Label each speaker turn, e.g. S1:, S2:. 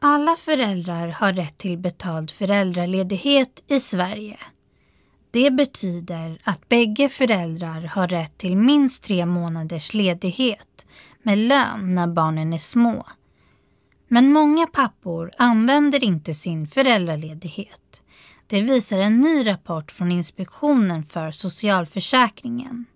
S1: Alla föräldrar har rätt till betald föräldraledighet i Sverige. Det betyder att bägge föräldrar har rätt till minst tre månaders ledighet med lön när barnen är små. Men många pappor använder inte sin föräldraledighet. Det visar en ny rapport från Inspektionen för socialförsäkringen.